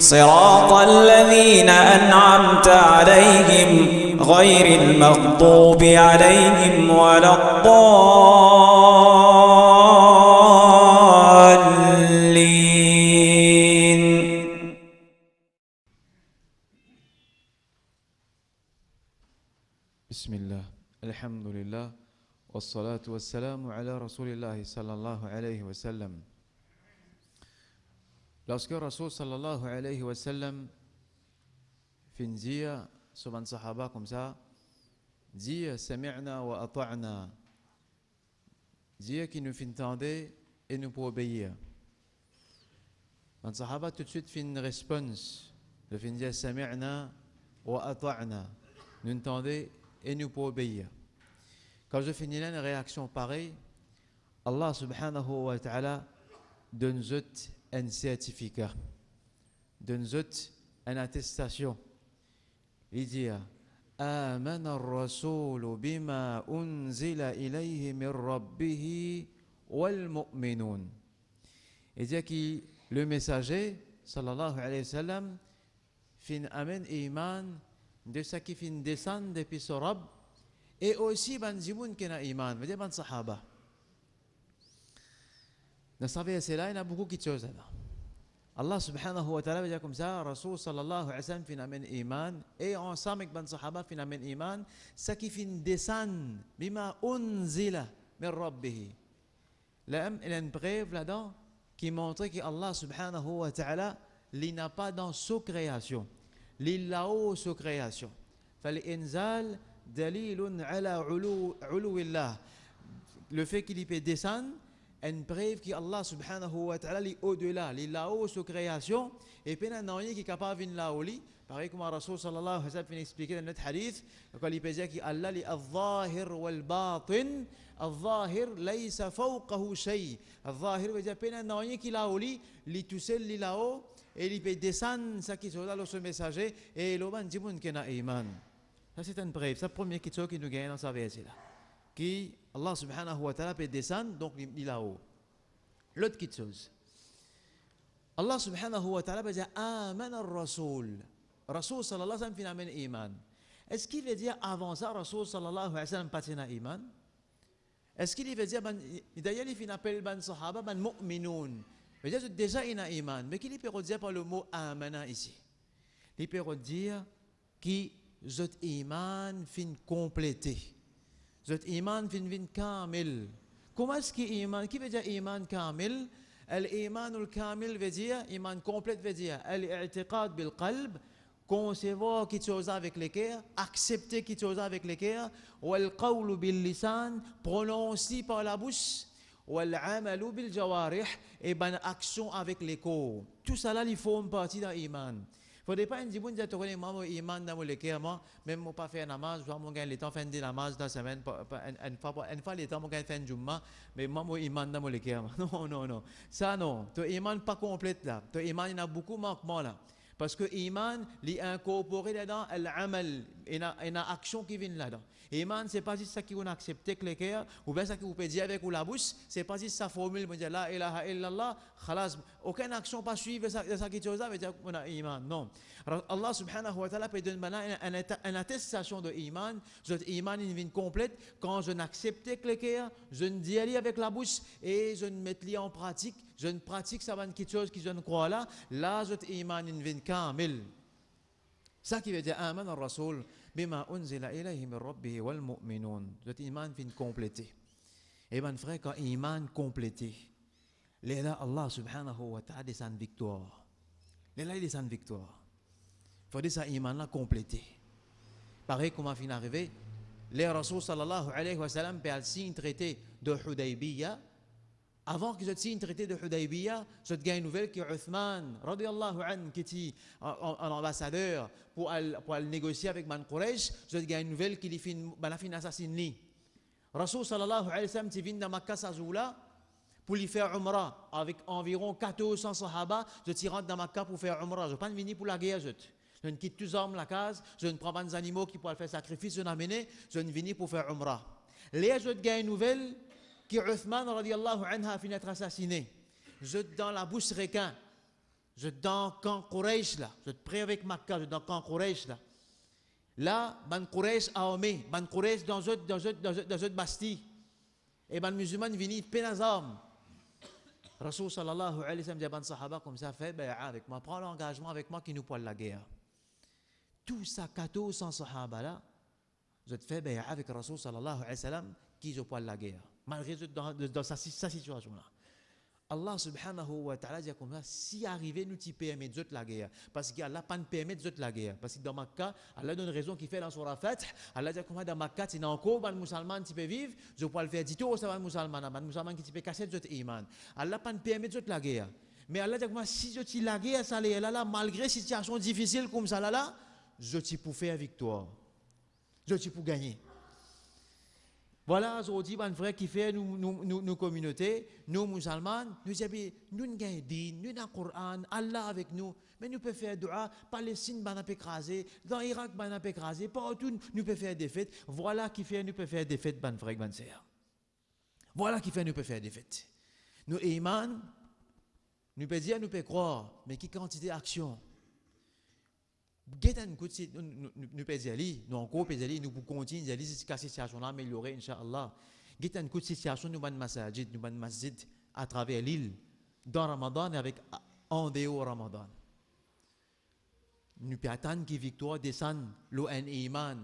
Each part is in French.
صراط الذين أنعمت عليهم غير المغضوب عليهم ولا الضالين بسم الله الحمد لله والصلاة والسلام على رسول الله صلى الله عليه وسلم Lorsque Rasul sallallahu alayhi wa sallam Finzia, une ziyah sur un sahaba comme ça, dit Sami'na wa ata'na. Dire qu'il nous fait et nous pour obéir. Un sahaba tout de suite fait une réponse. Le fin dire Sami'na wa ata'na. Nous entendons et nous pour obéir. Quand je finis une réaction pareille, Allah subhanahu wa ta'ala donne un certificat, donne autres une attestation. Il dit آمن الرسول بما أنزل إليه من ربه والمؤمنون Il dit que le messager, sallallahu alayhi wa sallam, fin amen iman de ce qui fin descend depuis son Rab, et aussi ban zimoun kena iman, veut dire ban sahaba. نستطيع سلاينا بوكو تشوزنا الله سبحانه وتعالى بجاكم سا رسول صلى الله عليه وسلم فينا من إيمان أي أنسامك بن صحابة فينا من إيمان سكي في دسان بما أنزل من ربه لأم إلى بريف là-dedans qui montrait que Allah subhanahu wa ta'ala il n'a pas dans sa création il là-haut sa création فالإنزال دليل على علو, علو الله le fait qu'il y peut En preuve que Allah subhanahu wa ta'ala est au-delà, il est là-haut création, et puis il n'y qui est capable de là-haut. Pareil comme Rasul sallallahu alayhi wa sallam expliquer dans notre hadith, quand il disait que Allah al-zahir wal-batin, al-zahir laysa shay. Al-zahir veut dire qu'il qui est là-haut, il là-haut, et il peut descendre ce qui est là messager, et il dit qui n'y a c'est un preuve, c'est il qui nous gagne dans Allah subhanahu wa ta'ala peut descendre, donc il est là-haut. L'autre qui chose. Allah subhanahu wa ta'ala peut dire Amen al-Rasoul. Rasoul sallallahu alayhi wa sallam finalement iman. Est-ce qu'il veut dire avant ça, Rasoul sallallahu alayhi wa sallam patina iman Est-ce qu'il veut dire, d'ailleurs il finit appel ban sahaba, ban mu'minoun. Mais déjà il a iman. Mais qu'il peut dire par le mot amana ici Il peut dire qui zot iman fin complété. زوت إيمان فين فين كامل كوماسكي إيمان كيف جاء إيمان كامل الإيمان الكامل فيديا إيمان كومبليت فيديا الاعتقاد بالقلب concevoir quelque chose avec le cœur, accepter quelque chose avec le cœur, والقول باللسان prononcer par la bouche, والعمل بالجوارح et ben action avec les corps. Tout cela, il forme partie d'un iman. Fode pa en ziboun zé tokone mamo iman dans le cœur, même pas fait faire namaz, jwa mo gagne le temps fin de namaz la semaine, en fois en fa le temps mon faire fin jumma, mais mamo iman dans le cœur. Non, non, non. Ça non. To iman pas complète là. ton imam il a beaucoup manquement là. Parce que Iman, est incorporé dedans il y a une action qui vient là-dedans. Iman, ce n'est pas juste ça qu'on accepte accepté avec les cœurs, ou bien ça qu'on peut dire avec la bouche, ce n'est pas juste sa formule, on dit la ilaha illallah, khalas. Aucune action pas suivie de ça qui chose là, mais dire qu'on a Iman. Non. Allah subhanahu wa ta'ala peut donner maintenant une attestation de Iman. Cet Iman, une vie complète, quand je n'accepte que les cœurs, je ne dis avec la bouche et je ne mets en pratique. Je ne pratique ça quelque chose qui je ne crois là, là je iman vin kamil. Ça qui veut dire aman ar rasoul, bima unzila ilayhi min rabbih wal mu'minun. Je iman vin complété. Et ben frère quand iman complété, là Allah subhanahu wa ta'ala descend victoire. Là il descend victoire. Faut dire ça iman là complété. Pareil comment fin arrivé, les rasoul sallallahu alayhi wa sallam, par signe traité de Hudaybiyah, avant que je signe traité de Hudaybiyah, je te gagne une nouvelle que Uthman, anhu, qui était un ambassadeur pour aller, pour aller négocier avec Man Quraysh, je te gagne une nouvelle qu'il est faire fin assassiné. Rasul sallallahu alayhi wa sallam est venu dans Makkah Sazoula pour lui faire Umrah avec environ 1400 sahaba. Je te rentre dans Makkah pour faire Umrah. Je ne pas venir pour la guerre, je je ne quitte tous hommes la case, je ne prends pas des animaux qui pourraient faire sacrifice, je n'amène, je ne venir pour faire Umrah. Les je te gagne une nouvelle, que Uthman radiallahu anha fini d'être assassiné. Je dans la bouche requin. Je dans quand Quraysh là. Je te prie avec Makkah, je dans quand Quraysh là. Là, ban Quraysh a omé, Ban Quraysh dans une dans dans dans une bastille. Et ban musulman vini penazam. Rasul sallallahu alayhi wa sallam dit ban sahaba comme ça fait ben hein, avec moi prends l'engagement avec moi qui nous poil la guerre. Tout ça 1400 sahaba là. Je te fais ben hein, avec Rasul sallallahu alayhi wa sallam qui nous poil la guerre malgré dans, dans sa, situation-là. Allah subhanahu wa ta'ala dit comme ça, si arrivé nous t'y permet de la guerre, parce qu'Allah pas nous permet de la guerre, parce que dans ma Makkah, Allah donne raison qui fait dans son rafat, Allah dit comme ça, dans Makkah, c'est encore un musulman qui peut vivre, je peux le faire dit tout, c'est un musulman, un musulman qui peut casser de iman. Allah pas nous permet de la guerre. Mais Allah dit comme si je t'y la guerre, ça là, là, malgré situation difficile comme ça là, je t'y pour faire victoire. Je t'y pour gagner. Voilà aujourd'hui un vrai qui fait nous, nous, nous, communautés, nous musulmans, nous avons nous nous nous avons le Coran, Allah avec nous, mais nous pouvons faire dua, Palestine pouvons ben, écraser, dans Irak pouvons ben, écraser, partout nous pouvons faire des fêtes, voilà qui fait nous pouvons faire des fêtes, ban vrai, ban Voilà qui fait nous pouvons faire des fêtes. Nous iman, nous pouvons dire, nous pouvons croire, mais quelle quantité d'action Guetta nous nous pèse nous encore pèse nous pour continuer aller jusqu'à cette situation là améliorer inshallah. Guetta nous situation nous ban masajid, nous ban masjid à travers l'île dans Ramadan et avec en dehors Ramadan. Nous attendre qui victoire descende l'ON iman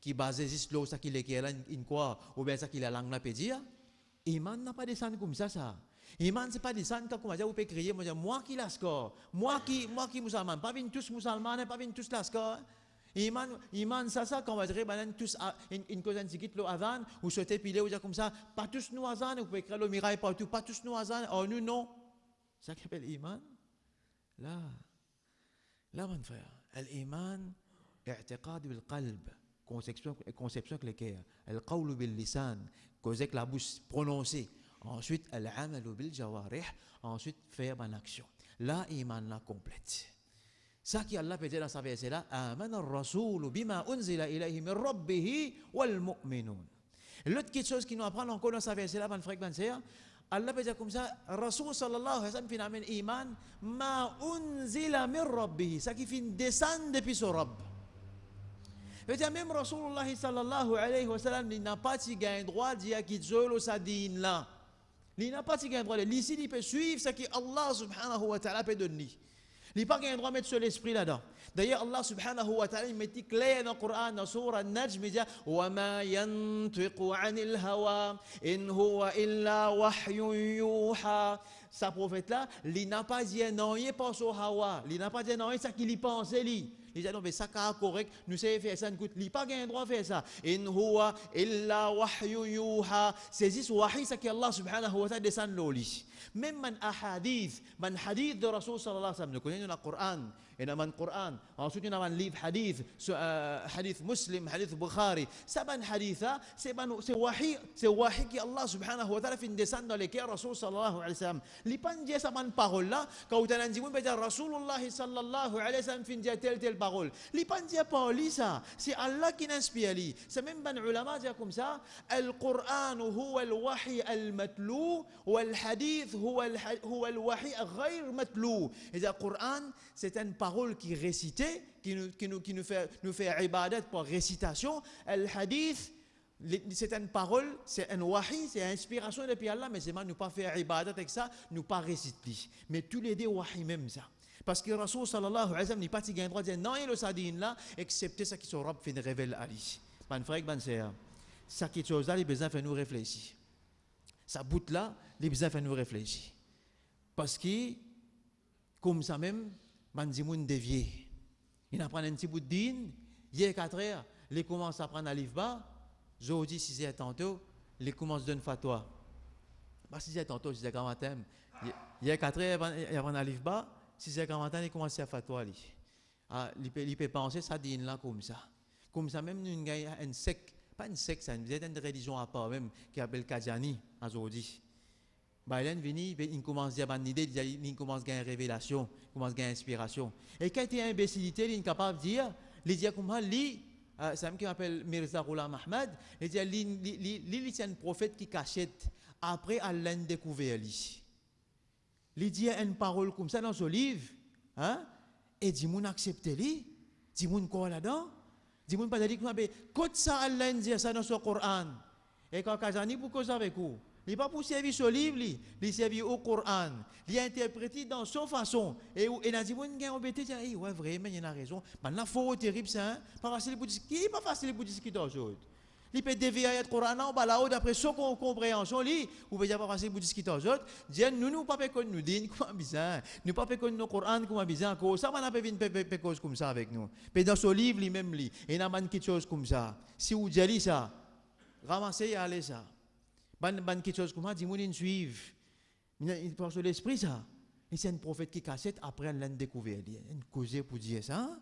qui basé juste l'eau ça qui l'équivalent une quoi ou bien ça qui la langue la pédia. Iman n'a pas descendu comme ça ça. Iman c'est pas des que qui vous à crier, moi, moi qui l'ascore, moi qui, moi qui musulman, pas vin tous musulmans, pas vin tous l'ascore. Iman, iman, ça, ça, quand va dire, ben, tous, une cause antique, le havan, ou se pile, ou dire comme ça, pas tous nous havan, vous pouvez créer le miracle partout, pas tous nous havan, oh, nous, non. Ça s'appelle iman. Là, là, mon frère, l'iman, اعتقاد بالقلب conception, conception que le cœur, le la bil lisan, cause que la bouche prononcée, Ensuite, al-amal bil jawarih. Ensuite, faire en action. Là, iman la complète. Ça qui Allah peut dire dans sa verset là, Aman al-Rasoul bima unzila ilayhi min rabbihi wal mu'minun. L'autre chose qui nous apprend encore dans sa verset là, dans le fragment, c'est Allah peut dire comme ça, Rasoul sallallahu alayhi wa sallam finit amen iman, ma unzila min rabbihi. Ça qui finit descendre depuis son Rabb. Et même Rasulullah sallallahu alayhi wa sallam, il n'a pas si gain droit d'y a qui Dieu le sa dîne là. Il n'a pas de droit. Ici, il peut suivre ce que Allah subhanahu wa ta'ala peut donner. Il n'a pas qu'un droit de mettre sur l'esprit là-dedans. D'ailleurs, Allah subhanahu wa ta'ala, il met clair dans le Coran, dans le Surah Najm, il dit وَمَا يَنْتِقُ عَنِ hawa, إِنْ هُوَ إِلَّا وَحْيٌ يُوحَى Sa prophète là, il n'a pas dit non, il pense au Hawa. Il n'a pas dit non, c'est ce qu'il y pensait. Il dit non, mais ça, c'est correct, nous savons faire ça, écoute, il n'a pas le droit de faire ça. In huwa illa wahyu yuha. C'est juste wahi, ça qu'Allah subhanahu wa ta'ala descend l'oli. Même man ahadith, man hadith de Rasul sallallahu alayhi wa sallam, nous connaissons le Coran, et dans le Coran, ensuite nous avons le livre hadith, hadith muslim, hadith Bukhari. Ça, man haditha, c'est wahi, c'est qui Allah subhanahu wa ta'ala fait descendre dans lesquels Rasul sallallahu alayhi wa sallam. Il n'a pas dit ça, man parole là, quand on a dit, Rasulullah sallallahu alayhi wa sallam, fin tel tel parole. Li pas dire ça, c'est Allah qui l'inspire li. C'est même ben ulama dire comme ça, Al-Qur'an huwa al-wahy al-matlou wal hadith huwa al-wahy ghayr matlou. Et le Qur'an, c'est une parole qui récitée qui nous qui nous qui nous fait nous fait ibadat par récitation, al-hadith c'est une parole, c'est un wahi, c'est une inspiration depuis Allah, mais c'est pas nous pas faire ibadat avec ça, nous pas réciter. Mais tous les deux wahi même ça. Parce que le Rasoul sallallahu alayhi wa sallam n'est pas le droit de dire non, et le sadine là, excepté ce qui se rappe, fait révèle à lui. Ban frère, ban sœur, ça qui se là, il besoin de nous réfléchir. Ça bout là, il besoin de nous réfléchir. Parce que, comme ça même, ban dimoun dévier. Il apprend un petit bout de dîne, hier 4 heures, il commence à prendre un livre bas, jeudi 6 heures tantôt, il commence à donner fatwa. Bah, 6 heures tantôt, quand même, grand matin, hier 4 heures, il apprend un livre bas, si c'est 40 ans, il commence à faire toi. Ah, il peut penser ça dit là comme ça. Comme ça, même nous, avons un secte, pas une secte, c'est une religion à part même, qui s'appelle Kajani, aujourd'hui. est venu, il commence à avoir une idée, il commence à avoir une révélation, il commence à avoir une inspiration. Et quand il y a imbécilité, il est capable de dire, il dit comme lui, c'est même qui s'appelle Mirza Ghulam Ahmad, il dit, lui, c'est un prophète qui cachette, après, à l'a découvert lui il dit une parole comme ça dans ce livre, hein, et dit mon accepter lui, dit mon quoi là-dedans, dit mon pas dire que quand ça Allah dit ça dans son Coran, et quand Kazani pour cause avec vous, il pas pour servir ce livre, il li servir au Coran, il interprété dans son façon, et il a dit mon gars embêté, dit ouais mais il a raison, maintenant faut terrible ça, hein? pas facile pour il qui pas facile pour dire qui d'autre. Il peut dévier le Coran, bas là-haut, d'après son compréhension, lit, vous peut pas passer pour discuter aux autres. Dieu, nous, nous, pas qu'on nous dit, comment bizarre. Nous, pas qu'on nous Coran, comment bizarre. Ça, on a pas une chose comme ça avec nous. Puis dans ce livre, lui-même, lui, il y a quelque chose comme ça. Si vous dites ça, ramassez et allez ça. y a quelque chose comme ça, dis-moi, nous suivent. Il pense l'esprit, ça. Et c'est un prophète qui cassette après l'un découvert. Il a causé pour dire ça.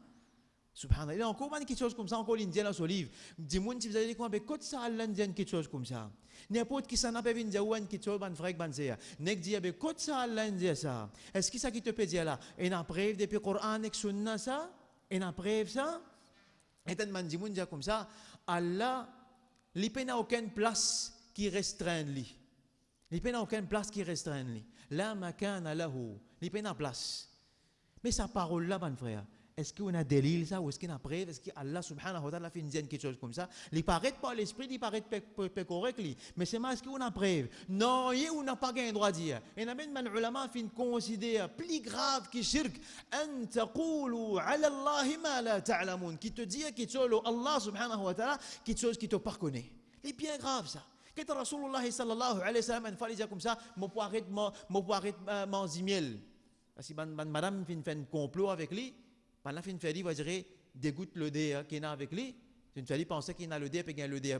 Subhanallah. Il y a encore quelque chose comme ça, encore l'Indien dans son livre. Dis-moi si vous allez dire, ben, mais quand ça l'Indien quelque chose comme ça N'importe qui s'en a pas venu dire, ouais, quelque chose, ben, frère, ben, c'est. N'est-ce dire, mais quand ça l'Indien ça Est-ce que ça qui te peut dire là Et n'a preuve depuis le Coran et Sunna ça Et n'a preuve ça Et tellement dis-moi comme ça, Allah, il n'a aucune place qui restreint lui. Il n'a aucune place qui restreint lui. La makana lahu. Il n'a place. Mais sa parole là, ben, frère. Est-ce qu'on a délit ça ou est-ce qu'on a preuve Est-ce qu'Allah subhanahu wa ta'ala fait une quelque chose comme ça Il paraît pas l'esprit, il paraît pas correct, mais c'est est-ce qu'on a preuve Non, on n'a pas gain droit à dire. Et même les ulama fin considère plus grave que shirk, an taqulu ala Allah ma la ta'lamun, qui te dit tu chose Allah subhanahu wa ta'ala, quelque chose qui te Il C'est bien grave ça. Quand Rasoulullah sallallahu alayhi wa sallam a dit comme ça, mon poiret, mon poiret, mon euh, Parce que madame fin fait un complot avec lui, par la fin, Fadi va dire dégoûte le dé hein, qu'il a avec lui. Une Fadi pensait qu'il a le dé, et qu'il a le dé euh,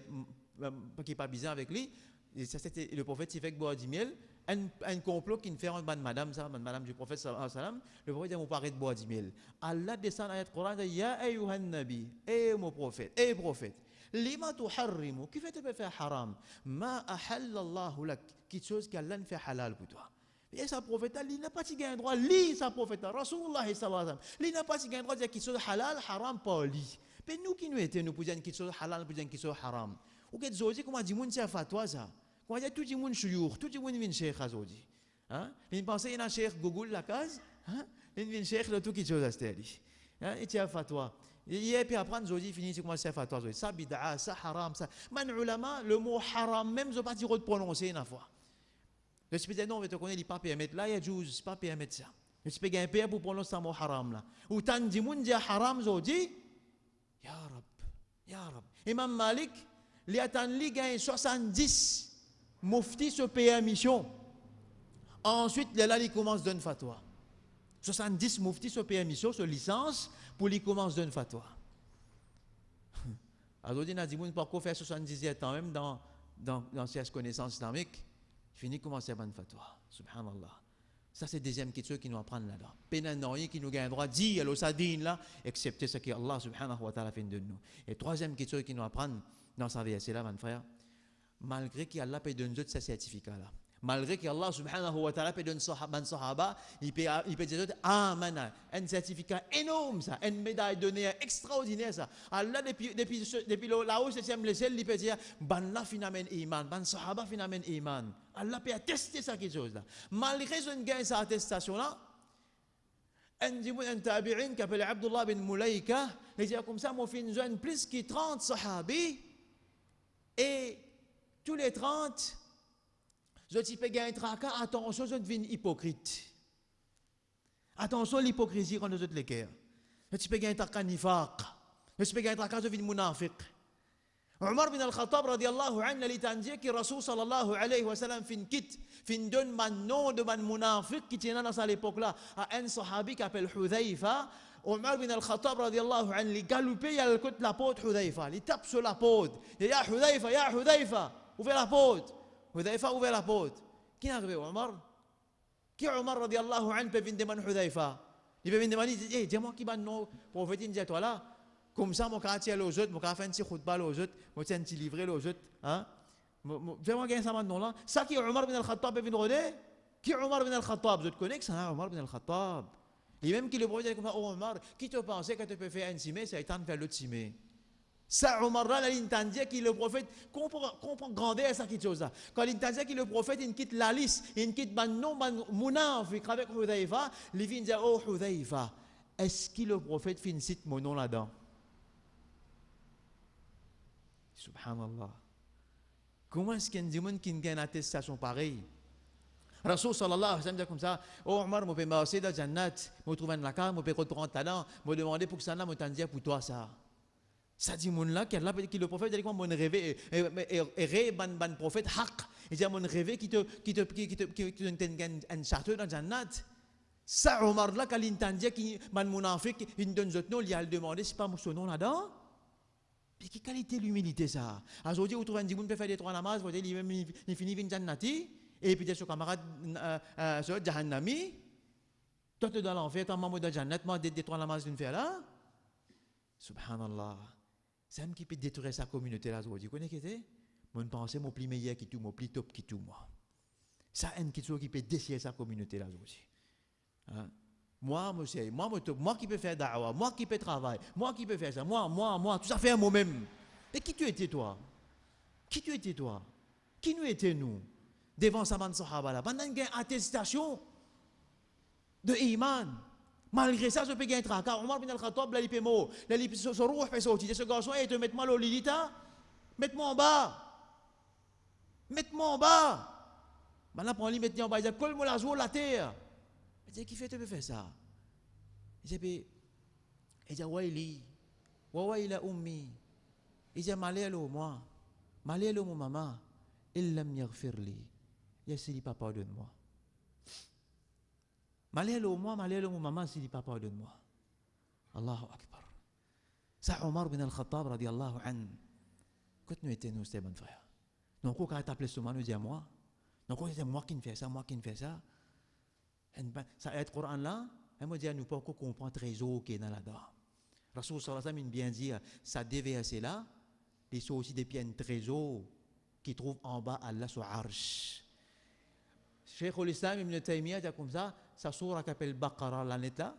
euh, euh, qui n'est pas bizarre avec lui. Et ça, c'était le prophète s'est fait boire du miel. Un, un complot qui ne fait en madame, ça, madame du prophète, sallam le prophète dit on de boire du miel. Allah descend à l'ayat Coran dit Ya ayyuhan nabi, eh mon prophète, eh prophète, lima qu'est-ce qui fait te faire haram Ma ahallallahu lak, quelque chose qu'Allah ne fait halal pour toi. Et sa prophète, il n'a pas si gain droit, lui, sa prophète, Rasulullah, il n'a pas si gain droit de dire qu'il soit halal, haram, pas lui. Mais nous qui nous étions, nous pouvons dire qu'il soit halal, nous qu'il soit haram. Ou que Zodi, comment dit, c'est fatwa ça. Comment a tout le monde est tout le monde vient cheikh, Zodi. Hein? Il pense qu'il y a un cheikh Google, la case, hein? Il y a un cheikh, le tout qui chose à hein? Et à fatwa. Et puis après, nous dit, finissez comment c'est fatwa, Ça, bid'a, ça, haram, ça. Man ulama, le mot haram, même, je ne pas dire de prononcer une fois. Je suis dit, non, mais tu connais, il pas permettre là, il y a n'est pas permettre ça. Je suis un père pour prononcer le mot haram là. Ou tant de monde dit haram, je dis, Ya Rab, Ya Rab. Imam Malik, il a tant 70 muftis sur pays mission. Ensuite, là, il commence à donner fatwa. 70 muftis sur pays mission, sur licence, pour qu'il commence à donner fatwa. Alors, il a dit, pas faire 70 ans même dans, dans, dans ces connaissances islamiques Fini comment c'est bonne fatwa. Subhanallah. Ça, c'est deuxième qui qui nous apprend là-dedans. Pénanoï qui nous gagne droit, dit à l'osadine là, excepté ce que Allah subhanahu wa ta'ala fin de nous. Et troisième qui qui nous apprend dans sa vie, c'est là, mon frère, malgré qu'Allah paye de nous ce certificat là. Malgré que Allah subhanahu wa ta'ala peut donner un sahaba, il peut, il peut dire Amen. Un certificat énorme, ça. Une médaille donnée extraordinaire, ça. Allah, depuis, depuis, depuis là-haut, septième ciel, il peut dire Ban la finamen iman, ban sahaba finamen iman. Allah peut attester ça, quelque chose, là. Malgré ce qu'il gain, cette attestation-là, un tabi'in qui نجيبون ان تابعين كابل عبد الله بن مليكه يجيكم سامو في زون plus كي 30 sahabis et tous les 30 Je dis, un tracas, attention, je deviens hypocrite. Attention l'hypocrisie quand nous les guerres. Je dis, un tracas Je dis, un tracas, je deviens Omar bin Al-Khattab anhu Rasul alayhi wa sallam fin man de man qui tient l'époque là à un sahabi qui Omar bin Al-Khattab anhu à la porte Il tape sur la porte. Il Ya Ya ouvrez la porte. Hudhaifa a ouvert la porte. Qui est arrivé Omar Qui Omar radiallahu anhu peut venir demander Hudhaifa Il peut venir demander, eh, hey, dis-moi qui va nous prophète, il toi là, comme ça, mon quartier est aux autres, mon quartier fait un petit khutbah aux autres, mon quartier petit livré aux autres, hein Vraiment, gagner ça maintenant là. Ça qui Omar bin al-Khattab peut venir rôder Qui Omar bin al-Khattab Vous connaissez ça, hein, Omar bin al-Khattab Il même qui le prophète, comme ça, oh Omar, qui te pensait que tu peux faire un timé, ça a de faire le timé sa Omar, là, il que le prophète comprend, grandir grandeur ça qui chose Quand il dit que le prophète, il quitte la liste, il quitte le nom, mounafik avec Hudaifa, il vient dire, oh Hudaifa, est-ce que le prophète finit cite mon nom là-dedans? Subhanallah. Comment est-ce qu'il y a des gens qui ont une attestation pareille? Rasul sallallahu alayhi wa sallam dit comme ça Oh Omar, je vais me dans la Jannat, je trouver un laka, je peux prendre un dent, je demander pour que ça, je t'en dire pour toi ça. Ça dit, mon là, qui le prophète, dit, mon rêve et ban ban prophète, hak Il dit, mon rêve qui te, qui te, qui te, qui te, donne un château dans Jannat. Ça, Omar là, qu'elle l'intendait, qui, man mon Afrique, il donne notre nom, il a demandé, c'est pas son nom là-dedans. Mais quelle qualité l'humilité ça? Aujourd'hui, vous trouvez un djiboun peut faire des trois namaz, vous voyez, il fini une Jannati, et puis son camarade, euh, sur euh, Jahannami. Toi, tu es dans l'enfer, ton maman de Jannat, moi, des trois namaz d'une fois là. Subhanallah. C'est un qui peut détruire sa communauté là. vous connaissez qui c'est Mon pensée, mon pli meilleur qui tout, mon plus top qui tout, moi. Ça, un qui qui peut détruire sa communauté là aussi. Hein? Moi, monsieur, moi, moi, moi qui peux faire da'wa, moi qui peux travailler, moi qui peux faire ça, moi, moi, moi, tout ça fait moi-même. Mais qui tu étais toi Qui tu étais toi Qui nous étions nous Devant bande Sahaba là, pendant une attestation de Iman. Malgré ça, je peux gagner un Car Omar bin al-Khattab, Ce garçon, il te met mal au lit, Mette-moi en bas. Mette-moi en bas. Maintenant, pour lui mettre en bas, il dit, la jour, la terre. Il dit, qui fait, tu peux faire ça? Il dit, il dit, ummi. Il dit, moi. mon maman. Il l'aime lui. Il dit, papa, pardonne-moi. Malheur au moi, malheur au maman, s'il dit papa, pardonne-moi. Allahu Akbar. Ça, Omar bin al-Khattab, radiallahu anhu, quand nous étions nous, c'était bonne frère. Donc, quand il t'appelait ce nous disait moi. Donc, c'est disait moi qui ne fais ça, moi qui ne fais ça. Ça aide le Coran là, moi je dis, nous pas encore comprendre très qui est dans la dame. Rasoul sallallahu alayhi wa sallam bien dit, ça devait être là, ils sont aussi des piènes trésors qui trouvent en bas Allah sur arche. Cheikh ul-Islam Ibn Taymiyyah dit comme ça, sa sourate s'appelle Baqarah, l'année là,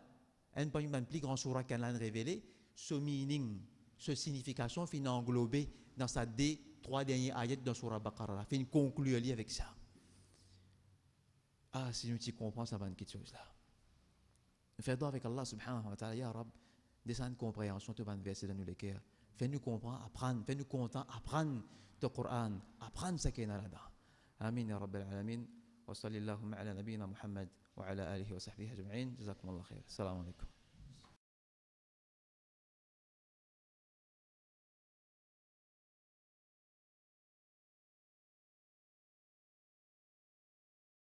un une les plus grands sourate qu'elle a révélée. ce meaning, ce signification finit englobé dans sa des trois derniers ayats dans Surah Baqarah, fin conclure avec ça. Ah, si nous t'y comprends, ça va une question là. Fais donc avec Allah subhanahu wa ta'ala, Ya Rab, descendre compréhension, tu vas nous verser dans nous les cœurs. Fais-nous comprendre, apprendre, fais-nous content, apprendre le Coran, apprendre ce qu'il y a là-dedans. Amin, Ya Rabbil Alamin. وصلى اللهم على نبينا محمد وعلى آله وصحبه أجمعين جزاكم الله خير السلام عليكم